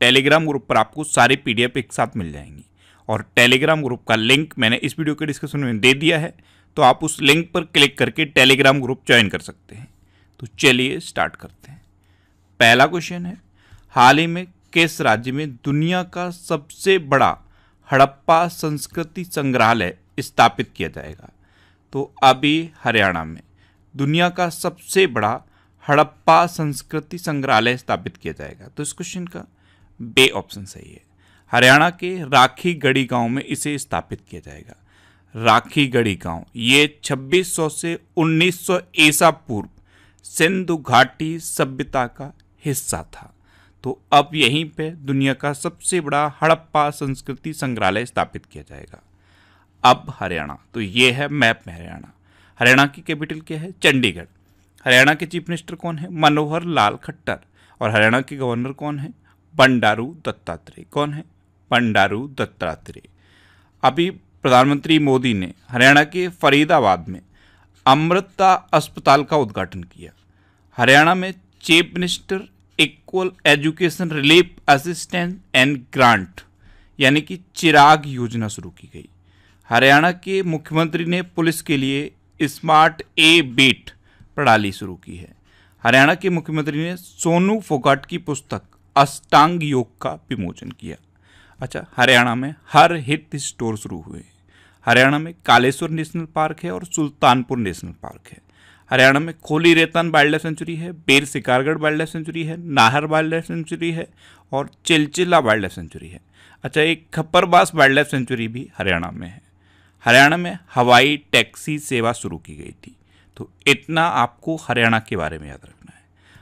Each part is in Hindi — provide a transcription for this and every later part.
टेलीग्राम ग्रुप पर आपको सारे पी एक साथ मिल जाएंगी और टेलीग्राम ग्रुप का लिंक मैंने इस वीडियो के डिस्क्रिप्शन में दे दिया है तो आप उस लिंक पर क्लिक करके टेलीग्राम ग्रुप ज्वाइन कर सकते हैं तो चलिए स्टार्ट करते हैं पहला क्वेश्चन है हाल ही में किस राज्य में दुनिया का सबसे बड़ा हड़प्पा संस्कृति संग्रहालय स्थापित किया जाएगा तो अभी हरियाणा में दुनिया का सबसे बड़ा हड़प्पा संस्कृति संग्रहालय स्थापित किया जाएगा तो इस क्वेश्चन का बे ऑप्शन सही है हरियाणा के राखी गढ़ी गांव में इसे स्थापित किया जाएगा राखी गढ़ी गांव ये 2600 से 1900 ईसा पूर्व सिंधु घाटी सभ्यता का हिस्सा था तो अब यहीं पे दुनिया का सबसे बड़ा हड़प्पा संस्कृति संग्रहालय स्थापित किया जाएगा अब हरियाणा तो ये है मैप में हरियाणा हरियाणा की कैपिटल क्या है चंडीगढ़ हरियाणा के चीफ मिनिस्टर कौन है मनोहर लाल खट्टर और हरियाणा के गवर्नर कौन है बंडारू दत्तात्रेय कौन है बंडारू दत्तात्रेय अभी प्रधानमंत्री मोदी ने हरियाणा के फरीदाबाद में अमृता अस्पताल का उद्घाटन किया हरियाणा में chief minister equal education relief assistant and grant यानी कि चिराग योजना शुरू की गई हरियाणा के मुख्यमंत्री ने पुलिस के लिए स्मार्ट ए बीट प्रणाली शुरू की है हरियाणा के मुख्यमंत्री ने सोनू फोगाट की पुस्तक अष्टांग योग का विमोचन किया अच्छा हरियाणा में हर हित स्टोर शुरू हुए हरियाणा में कालेश्वर नेशनल पार्क है और सुल्तानपुर नेशनल पार्क है हरियाणा में खोली रेतन वाइल्ड लाइफ सेंचुरी है बेर शिकारगढ़ वाइल्ड लाइफ सेंचुरी है नाहर वाइल्ड लाइफ सेंचुरी है और चिलचिला वाइल्ड लाइफ सेंचुरी है अच्छा एक खप्परबास वाइल्ड लाइफ सेंचुरी भी हरियाणा में है हरियाणा में हवाई टैक्सी सेवा शुरू की गई थी तो इतना आपको हरियाणा के बारे में याद रखना है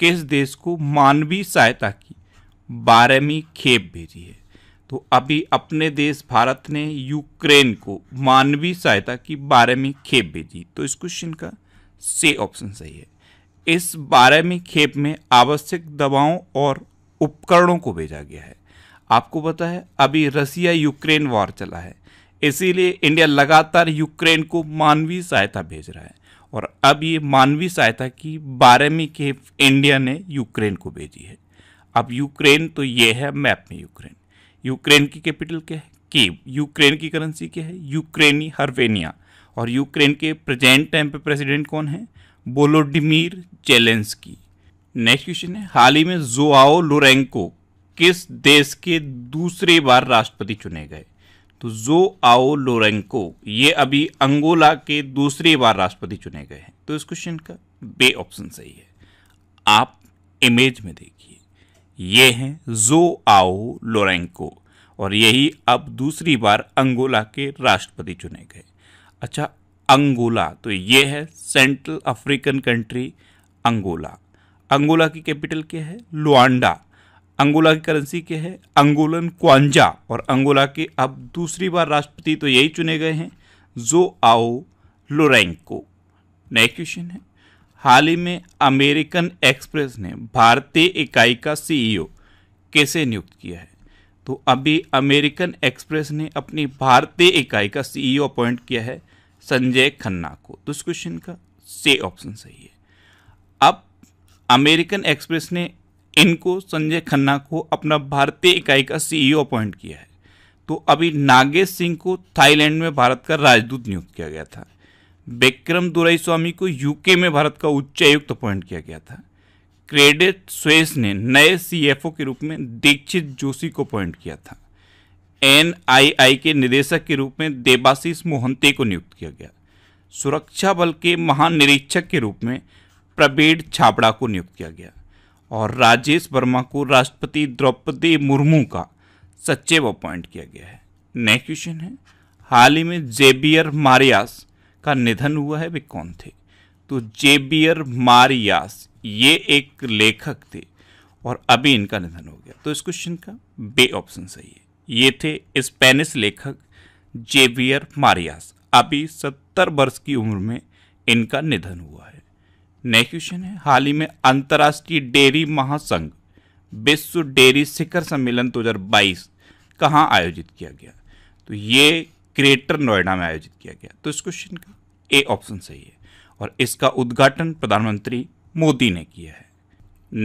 किस देश को मानवीय सहायता की बारहवीं खेप भेजी है तो अभी अपने देश भारत ने यूक्रेन को मानवीय सहायता की बारहवीं खेप भेजी तो इस क्वेश्चन का से ऑप्शन सही है इस बारहवीं खेप में आवश्यक दवाओं और उपकरणों को भेजा गया है आपको पता है अभी रसिया यूक्रेन वॉर चला है इसीलिए इंडिया लगातार यूक्रेन को मानवीय सहायता भेज रहा है और अब ये मानवीय सहायता की बारहवीं के इंडिया ने यूक्रेन को भेजी है अब यूक्रेन तो ये है मैप में यूक्रेन यूक्रेन की कैपिटल क्या है की यूक्रेन की करेंसी क्या है यूक्रेनी हरवेनिया और यूक्रेन के प्रेजेंट टाइम पे प्रेसिडेंट कौन है बोलोडिमिर की नेक्स्ट क्वेश्चन है हाल ही में जोआओ लोरेंको किस देश के दूसरी बार राष्ट्रपति चुने गए तो जो आओ लोरेंको ये अभी अंगोला के दूसरी बार राष्ट्रपति चुने गए हैं तो इस क्वेश्चन का बे ऑप्शन सही है आप इमेज में देखिए ये हैं जो आओ लोरेंको और यही अब दूसरी बार अंगोला के राष्ट्रपति चुने गए अच्छा अंगोला तो ये है central African country Angola Angola की कैपिटल क्या है लुआंडा अंगोला की करेंसी के है अंगोलन क्वांजा और अंगोला के अब दूसरी बार राष्ट्रपति तो यही चुने गए हैं जो आओ लोरेंको नेक्स्ट क्वेश्चन है हाल ही में अमेरिकन एक्सप्रेस ने भारतीय इकाई का सीईओ e कैसे नियुक्त किया है तो अभी अमेरिकन एक्सप्रेस ने अपनी भारतीय इकाई का सीईओ अपॉइंट e किया है संजय खन्ना को तो इस क्वेश्चन का से ऑप्शन सही है अब अमेरिकन एक्सप्रेस ने इनको संजय खन्ना को अपना भारतीय इकाई का सीईओ अपॉइंट e किया है तो अभी नागेश सिंह को थाईलैंड में भारत का राजदूत नियुक्त किया गया था विक्रम दुराई स्वामी को यूके में भारत का उच्चायुक्त अपॉइंट किया गया था क्रेडिट स्वेस ने नए सीएफओ के रूप में दीक्षित जोशी को अपॉइंट किया था एनआईआई के निदेशक के रूप में देवाशीष मोहंते को नियुक्त किया गया सुरक्षा बल के महानिरीक्षक के रूप में प्रबीड छाबड़ा को नियुक्त किया गया और राजेश वर्मा को राष्ट्रपति द्रौपदी मुर्मू का सचिव अपॉइंट किया गया है नेक्स्ट क्वेश्चन है हाल ही में जेबियर मारियास का निधन हुआ है वे कौन थे तो जेबियर मारियास ये एक लेखक थे और अभी इनका निधन हो गया तो इस क्वेश्चन का बे ऑप्शन सही है ये थे स्पेनिश लेखक जेबियर मारियास अभी सत्तर वर्ष की उम्र में इनका निधन हुआ है नेक्स्ट क्वेश्चन है हाल ही में अंतर्राष्ट्रीय डेयरी महासंघ विश्व डेयरी शिखर सम्मेलन 2022 कहाँ आयोजित किया गया तो ये ग्रेटर नोएडा में आयोजित किया गया तो इस क्वेश्चन का ए ऑप्शन सही है और इसका उद्घाटन प्रधानमंत्री मोदी ने किया है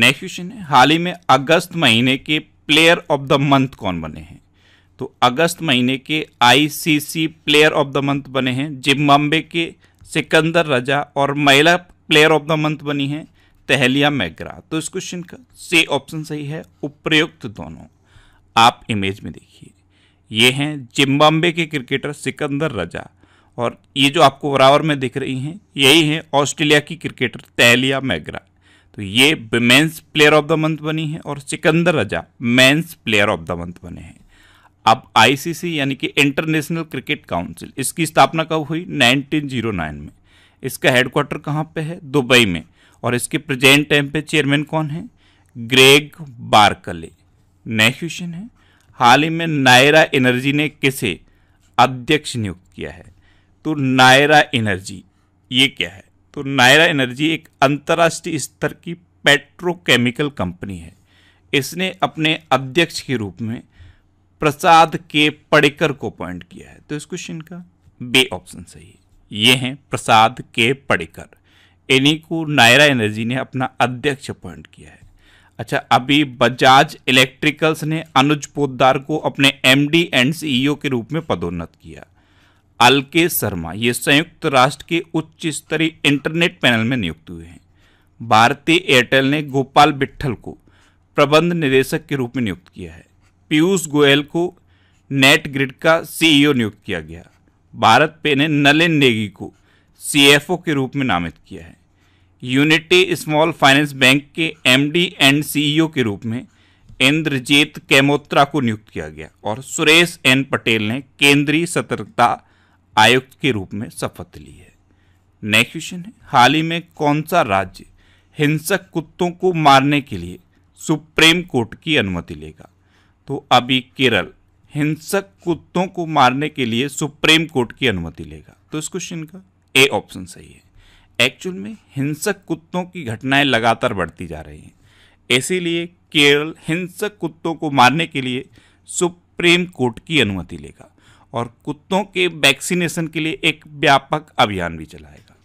नेक्स्ट क्वेश्चन है हाल ही में अगस्त महीने के प्लेयर ऑफ द मंथ कौन बने हैं तो अगस्त महीने के ICC player of the month बने हैं जिम्बाब्वे के सिकंदर रजा और महिला प्लेयर ऑफ द मंथ बनी है तहलिया मैग्रा तो इस क्वेश्चन का से ऑप्शन सही है उपयुक्त दोनों आप इमेज में देखिए ये हैं जिम्बाब्वे के क्रिकेटर सिकंदर रजा और ये जो आपको बराबर में दिख रही हैं यही हैं ऑस्ट्रेलिया की क्रिकेटर तहलिया मैग्रा तो ये men's player of the month बनी है और Sikandar Raza men's player of the month बने हैं अब आईसीसी यानी कि इंटरनेशनल क्रिकेट काउंसिल इसकी स्थापना कब हुई 1909 में इसका हेडक्वार्टर कहाँ पे है दुबई में और इसके प्रेजेंट टाइम पे चेयरमैन कौन है ग्रेग बारकले नेक्स्ट क्वेश्चन है हाल ही में नायरा एनर्जी ने किसे अध्यक्ष नियुक्त किया है तो नायरा एनर्जी ये क्या है तो नायरा एनर्जी एक अंतर्राष्ट्रीय स्तर की पेट्रोकेमिकल कंपनी है इसने अपने अध्यक्ष के रूप में प्रसाद के पड़ेकर को अपॉइंट किया है तो इस क्वेश्चन का बे ऑप्शन सही है ये हैं प्रसाद के पड़ेकर इन्हीं को नायरा एनर्जी ने अपना अध्यक्ष अपॉइंट किया है अच्छा अभी बजाज इलेक्ट्रिकल्स ने अनुज पोदार को अपने एमडी एंड सीईओ के रूप में पदोन्नत किया अलके शर्मा ये संयुक्त राष्ट्र के उच्च स्तरीय इंटरनेट पैनल में नियुक्त हुए हैं भारतीय एयरटेल ने गोपाल बिट्ठल को प्रबंध निदेशक के रूप में नियुक्त किया है पीयूष गोयल को नेट ग्रिड का सीईओ e नियुक्त किया गया भारत पे ने नलिन नेगी को सीएफओ के रूप में नामित किया है यूनिटी स्मॉल फाइनेंस बैंक के एमडी एंड सीईओ के रूप में इंद्रजीत कैमोत्रा को नियुक्त किया गया और सुरेश एन पटेल ने केंद्रीय सतर्कता आयुक्त के रूप में शपथ ली है नेक्स्ट क्वेश्चन है हाल ही में कौन सा राज्य हिंसक कुत्तों को मारने के लिए सुप्रीम कोर्ट की अनुमति लेगा तो अभी केरल हिंसक कुत्तों को मारने के लिए सुप्रीम कोर्ट की अनुमति लेगा तो इस क्वेश्चन का ए ऑप्शन सही है एक्चुअल में हिंसक कुत्तों की घटनाएं लगातार बढ़ती जा रही हैं इसीलिए केरल हिंसक कुत्तों को मारने के लिए सुप्रीम कोर्ट की अनुमति लेगा और कुत्तों के वैक्सीनेशन के लिए एक व्यापक अभियान भी चलाएगा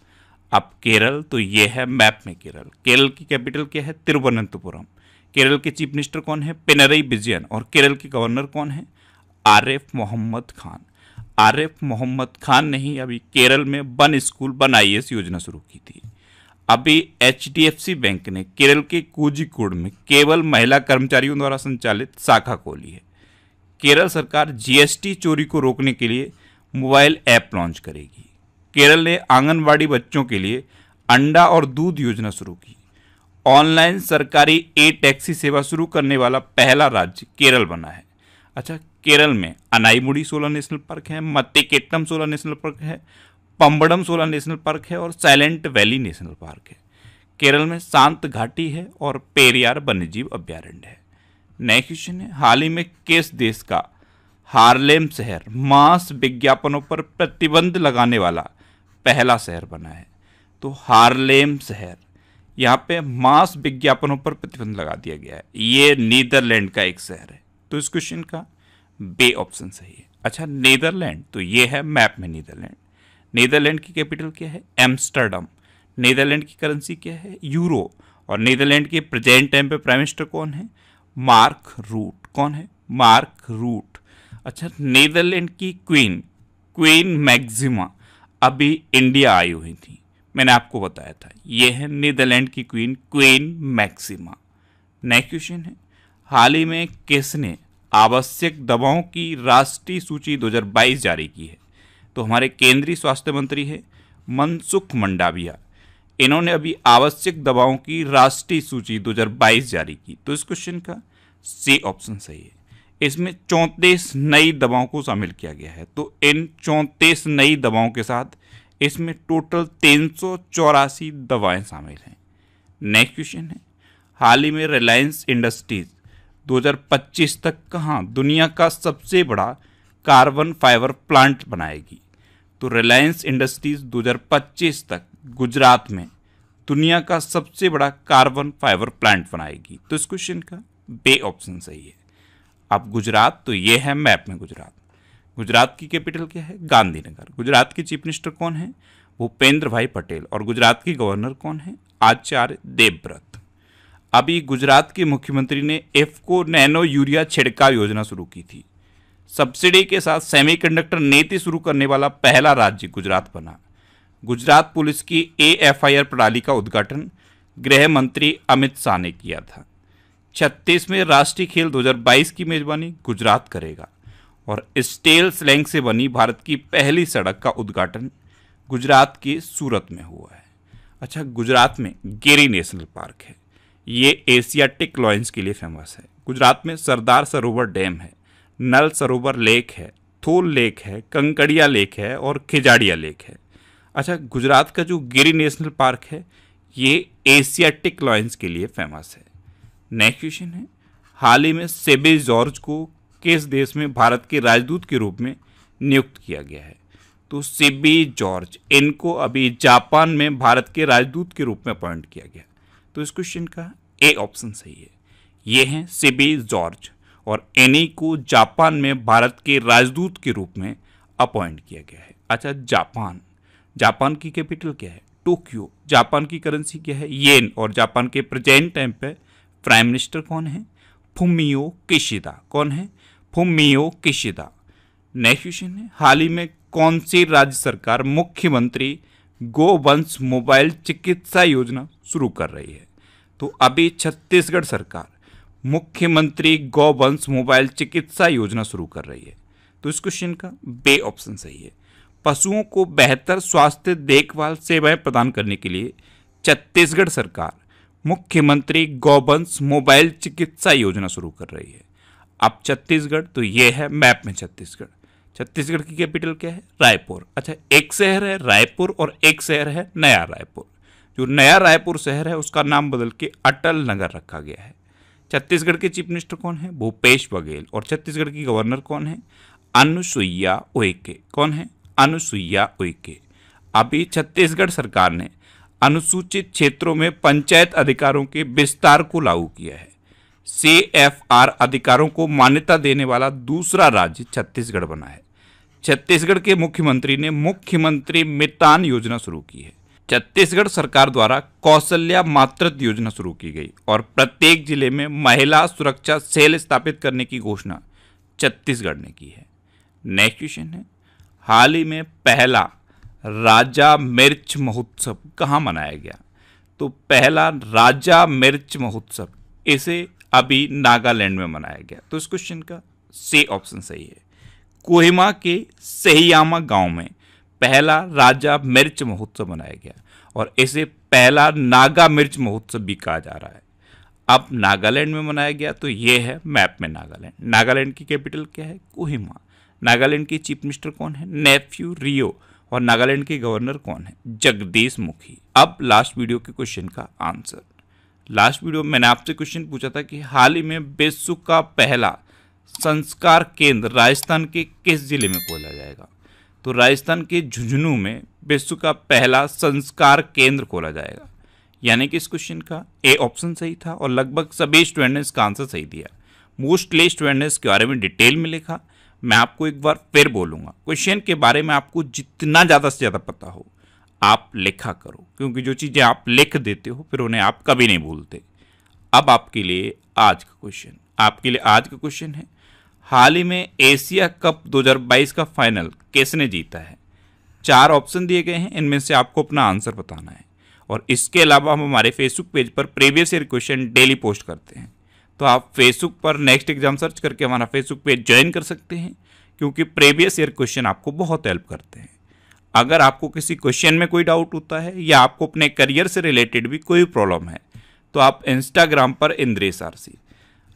अब केरल तो ये है मैप में केरल केरल की कैपिटल क्या है तिरुवनंतपुरम केरल के चीफ मिनिस्टर कौन है पिनरई विजयन और केरल के गवर्नर कौन है आरिफ मोहम्मद खान आरिफ मोहम्मद खान ने ही अभी केरल में वन स्कूल वन आई योजना शुरू की थी अभी एच बैंक ने केरल के कोजिकोड में केवल महिला कर्मचारियों द्वारा संचालित शाखा खोली है केरल सरकार जीएसटी चोरी को रोकने के लिए मोबाइल ऐप लॉन्च करेगी केरल ने आंगनबाड़ी बच्चों के लिए अंडा और दूध योजना शुरू की ऑनलाइन सरकारी ए टैक्सी सेवा शुरू करने वाला पहला राज्य केरल बना है अच्छा केरल में अनाईमुड़ी सोलर नेशनल पार्क है मत्तिकेट्टम सोलर नेशनल पार्क है पम्बडम सोलर नेशनल पार्क है और साइलेंट वैली नेशनल पार्क है केरल में शांत घाटी है और पेरियार वन्यजीव अभ्यारण्य है नया क्वेश्चन है हाल ही में किस देश का हार्लेम शहर मांस विज्ञापनों पर प्रतिबंध लगाने वाला पहला शहर बना है तो हार्लेम शहर यहाँ पे मांस विज्ञापनों पर प्रतिबंध लगा दिया गया है ये नीदरलैंड का एक शहर है तो इस क्वेश्चन का बे ऑप्शन सही है अच्छा नीदरलैंड तो ये है मैप में नीदरलैंड नीदरलैंड की कैपिटल क्या है एम्स्टर्डम नीदरलैंड की करेंसी क्या है यूरो और नीदरलैंड के प्रेजेंट टाइम पे प्राइम मिनिस्टर कौन है मार्क रूट कौन है मार्क रूट अच्छा नीदरलैंड की क्वीन क्वीन मैक्सिमा अभी इंडिया आई हुई थी मैंने आपको बताया था ये है नीदरलैंड की queen queen Maxima next question है हाल ही में किसने आवश्यक दवाओं की राष्ट्रीय सूची 2022 जारी की है तो हमारे केंद्रीय स्वास्थ्य मंत्री हैं मनसुख मंडाविया इन्होंने अभी आवश्यक दवाओं की राष्ट्रीय सूची 2022 जारी की तो इस क्वेश्चन का सी ऑप्शन सही है इसमें चौंतीस नई दवाओं को शामिल किया गया है तो इन चौंतीस नई दवाओं के साथ इसमें टोटल तीन सौ चौरासी दवाएँ शामिल हैं नेक्स्ट क्वेश्चन है हाल ही में रिलायंस इंडस्ट्रीज 2025 तक कहाँ दुनिया का सबसे बड़ा कार्बन फाइबर प्लांट बनाएगी तो रिलायंस इंडस्ट्रीज 2025 तक गुजरात में दुनिया का सबसे बड़ा कार्बन फाइबर प्लांट बनाएगी तो इस क्वेश्चन का बे ऑप्शन सही है अब गुजरात तो ये है मैप में गुजरात गुजरात की कैपिटल क्या है गांधीनगर गुजरात के चीफ मिनिस्टर कौन है भूपेंद्र भाई पटेल और गुजरात की गवर्नर कौन है आचार्य देवव्रत अभी गुजरात के मुख्यमंत्री ने एफको नैनो यूरिया छिड़काव योजना शुरू की थी सब्सिडी के साथ सेमीकंडक्टर नीति शुरू करने वाला पहला राज्य गुजरात बना गुजरात पुलिस की ए एफ आई आर प्रणाली का उद्घाटन गृह मंत्री अमित शाह ने किया था छत्तीसवें राष्ट्रीय खेल 2022 की मेजबानी गुजरात करेगा और स्टेल स्लैंग से बनी भारत की पहली सड़क का उद्घाटन गुजरात के सूरत में हुआ है अच्छा गुजरात में गेरी नेशनल पार्क है ये एशियाटिक लॉयंस के लिए फेमस है गुजरात में सरदार सरोवर डैम है नल सरोवर लेक है थोल लेक है कंकड़िया लेक है और खिजाड़िया लेक है अच्छा गुजरात का जो गिरी नेशनल पार्क है ये एशियाटिक लॉयंस के लिए फेमस है नेक्स्ट क्वेश्चन है हाल ही में सेबे जॉर्ज को किस देश में भारत के राजदूत के रूप में नियुक्त किया गया है तो सेबी जॉर्ज इनको अभी जापान में भारत के राजदूत के रूप में अपॉइंट किया गया तो इस क्वेश्चन का ए ऑप्शन सही है ये हैं सिबी जॉर्ज और एनी e को जापान में भारत के राजदूत के रूप में अपॉइंट किया गया है अच्छा जापान जापान की कैपिटल क्या है टोक्यो जापान की करेंसी क्या है येन और जापान के प्रेजेंट टाइम पे प्राइम मिनिस्टर कौन है फुमियो किशिदा कौन है फुमियो किशिदा नेक्स्ट क्वेश्चन है हाल ही में कौन सी राज्य सरकार मुख्यमंत्री गोवंश मोबाइल चिकित्सा योजना शुरू कर रही है तो अभी छत्तीसगढ़ सरकार मुख्यमंत्री गौवंश मोबाइल चिकित्सा योजना शुरू कर रही है तो इस क्वेश्चन का बे ऑप्शन सही है पशुओं को बेहतर स्वास्थ्य देखभाल सेवाएं प्रदान करने के लिए छत्तीसगढ़ सरकार मुख्यमंत्री गौवंश मोबाइल चिकित्सा योजना शुरू कर रही है अब छत्तीसगढ़ तो ये है मैप में छत्तीसगढ़ छत्तीसगढ़ की कैपिटल क्या है रायपुर अच्छा एक शहर है रायपुर और एक शहर है नया रायपुर जो नया रायपुर शहर है उसका नाम बदल के अटल नगर रखा गया है छत्तीसगढ़ के चीफ मिनिस्टर कौन है भूपेश बघेल और छत्तीसगढ़ की गवर्नर कौन है अनुसुईया उइके कौन है अनुसुईया उइके अभी छत्तीसगढ़ सरकार ने अनुसूचित क्षेत्रों में पंचायत अधिकारों के विस्तार को लागू किया है सी एफ आर अधिकारों को मान्यता देने वाला दूसरा राज्य छत्तीसगढ़ बना है छत्तीसगढ़ के मुख्यमंत्री ने मुख्यमंत्री मितान योजना शुरू की है छत्तीसगढ़ सरकार द्वारा कौशल्या मातृत्व योजना शुरू की गई और प्रत्येक जिले में महिला सुरक्षा सेल स्थापित करने की घोषणा छत्तीसगढ़ ने की है नेक्स्ट क्वेश्चन है हाल ही में पहला राजा मिर्च महोत्सव कहाँ मनाया गया तो पहला राजा मिर्च महोत्सव इसे अभी नागालैंड में मनाया गया तो इस क्वेश्चन का से ऑप्शन सही है कोहिमा के सहियामा गांव में पहला राजा मिर्च महोत्सव मनाया गया और इसे पहला नागा मिर्च महोत्सव भी कहा जा रहा है अब नागालैंड में मनाया गया तो ये है मैप में नागालैंड नागालैंड की कैपिटल क्या है कोहिमा नागालैंड के चीफ मिनिस्टर कौन है नेफ्यू रियो और नागालैंड के गवर्नर कौन है जगदीश मुखी अब लास्ट वीडियो के क्वेश्चन का आंसर लास्ट वीडियो मैंने आपसे क्वेश्चन पूछा था कि हाल ही में विश्व का पहला संस्कार केंद्र राजस्थान के किस जिले में खोला जाएगा तो राजस्थान के झुंझुनू में विश्व का पहला संस्कार केंद्र खोला जाएगा यानी कि इस क्वेश्चन का ए ऑप्शन सही था और लगभग सभी स्टूडेंट ने इसका आंसर सही दिया मोस्टली स्टूडेंट ने इसके बारे में डिटेल में लिखा मैं आपको एक बार फिर बोलूँगा क्वेश्चन के बारे में आपको जितना ज़्यादा से ज़्यादा पता हो आप लिखा करो क्योंकि जो चीज़ें आप लिख देते हो फिर उन्हें आप कभी नहीं भूलते अब आपके लिए आज का क्वेश्चन आपके लिए आज का क्वेश्चन है हाल ही में एशिया कप 2022 का फाइनल किसने जीता है चार ऑप्शन दिए गए हैं इनमें से आपको अपना आंसर बताना है और इसके अलावा हम हमारे फेसबुक पेज पर previous year question daily post करते हैं तो आप फेसबुक पर नेक्स्ट एग्जाम सर्च करके हमारा फेसबुक पेज ज्वाइन कर सकते हैं क्योंकि प्रीवियस ईयर क्वेश्चन आपको बहुत हेल्प करते हैं अगर आपको किसी क्वेश्चन में कोई डाउट होता है या आपको अपने करियर से रिलेटेड भी कोई प्रॉब्लम है तो आप इंस्टाग्राम पर इंद्रेश आरसी